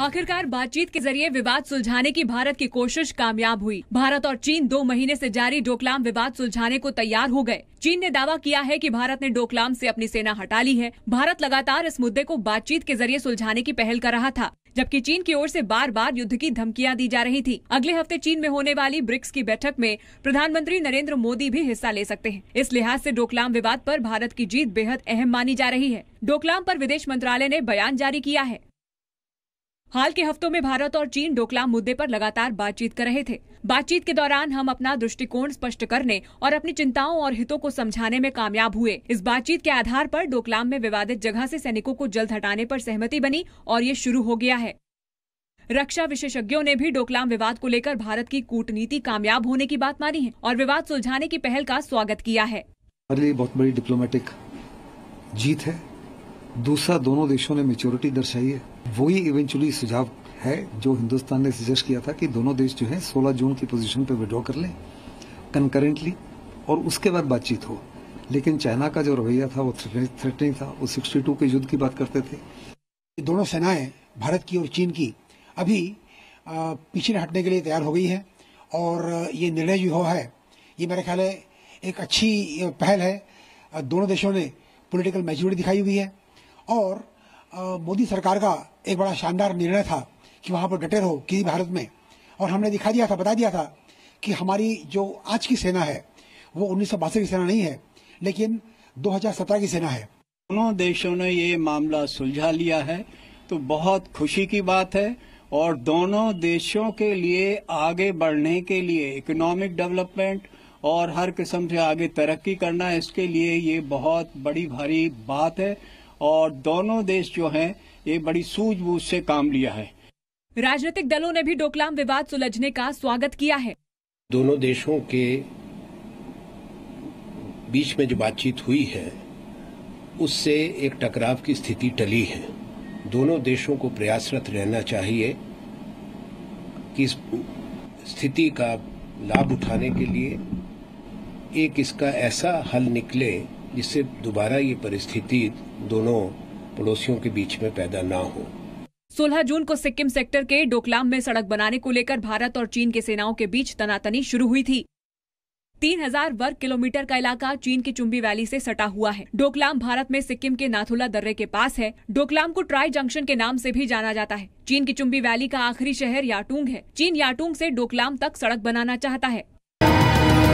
आखिरकार बातचीत के जरिए विवाद सुलझाने की भारत की कोशिश कामयाब हुई भारत और चीन दो महीने से जारी डोकलाम विवाद सुलझाने को तैयार हो गए चीन ने दावा किया है कि भारत ने डोकलाम से अपनी सेना हटा ली है भारत लगातार इस मुद्दे को बातचीत के जरिए सुलझाने की पहल कर रहा था जबकि चीन की ओर से बार बार युद्ध की धमकियां दी जा रही थी अगले हफ्ते चीन में होने वाली ब्रिक्स की बैठक में प्रधानमंत्री नरेंद्र मोदी भी हिस्सा ले सकते हैं इस लिहाज से डोकलाम विवाद पर भारत की जीत बेहद अहम मानी जा रही है डोकलाम पर विदेश मंत्रालय ने बयान जारी किया है हाल के हफ्तों में भारत और चीन डोकलाम मुद्दे पर लगातार बातचीत कर रहे थे बातचीत के दौरान हम अपना दृष्टिकोण स्पष्ट करने और अपनी चिंताओं और हितों को समझाने में कामयाब हुए इस बातचीत के आधार पर डोकलाम में विवादित जगह से सैनिकों को जल्द हटाने पर सहमति बनी और ये शुरू हो गया है रक्षा विशेषज्ञों ने भी डोकलाम विवाद को लेकर भारत की कूटनीति कामयाब होने की बात मानी है और विवाद सुलझाने की पहल का स्वागत किया है हमारे लिए बहुत बड़ी डिप्लोमेटिक जीत है दूसरा दोनों देशों ने मेच्योरिटी दर्शाई है वही इवेंचुअली सुझाव है जो हिंदुस्तान ने सजेस्ट किया था कि दोनों देश जो है 16 जून की पोजीशन पे विड्रॉ कर लें कंकरेंटली और उसके बाद बातचीत हो लेकिन चाइना का जो रवैया था वो थ्रेटनिंग था वो सिक्सटी के युद्ध की बात करते थे दोनों सेनाएं भारत की और चीन की अभी पीछे हटने के लिए तैयार हो गई है और ये निर्णय जो हुआ है ये मेरे ख्याल है एक अच्छी पहल है दोनों देशों ने पॉलिटिकल मेच्योरिटी दिखाई हुई है और मोदी सरकार का एक बड़ा शानदार निर्णय था कि वहां पर डटे रहो गिरी भारत में और हमने दिखा दिया था बता दिया था कि हमारी जो आज की सेना है वो उन्नीस की सेना नहीं है लेकिन 2017 की सेना है दोनों देशों ने ये मामला सुलझा लिया है तो बहुत खुशी की बात है और दोनों देशों के लिए आगे बढ़ने के लिए इकोनॉमिक डेवलपमेंट और हर किस्म से आगे तरक्की करना इसके लिए ये बहुत बड़ी भारी बात है और दोनों देश जो हैं ये बड़ी सूझबूझ से काम लिया है राजनीतिक दलों ने भी डोकलाम विवाद सुलझने का स्वागत किया है दोनों देशों के बीच में जो बातचीत हुई है उससे एक टकराव की स्थिति टली है दोनों देशों को प्रयासरत रहना चाहिए कि इस स्थिति का लाभ उठाने के लिए एक इसका ऐसा हल निकले जिससे दोबारा ये परिस्थिति दोनों पड़ोसियों के बीच में पैदा ना हो 16 जून को सिक्किम सेक्टर के डोकलाम में सड़क बनाने को लेकर भारत और चीन के सेनाओं के बीच तनातनी शुरू हुई थी 3000 वर्ग किलोमीटर का इलाका चीन की चुम्बी वैली से सटा हुआ है डोकलाम भारत में सिक्किम के नाथुला दर्रे के पास है डोकलाम को ट्राई जंक्शन के नाम से भी जाना जाता है चीन की चुम्बी वैली का आखिरी शहर याटूंग है चीन याटूंग से डोकलाम तक सड़क बनाना चाहता है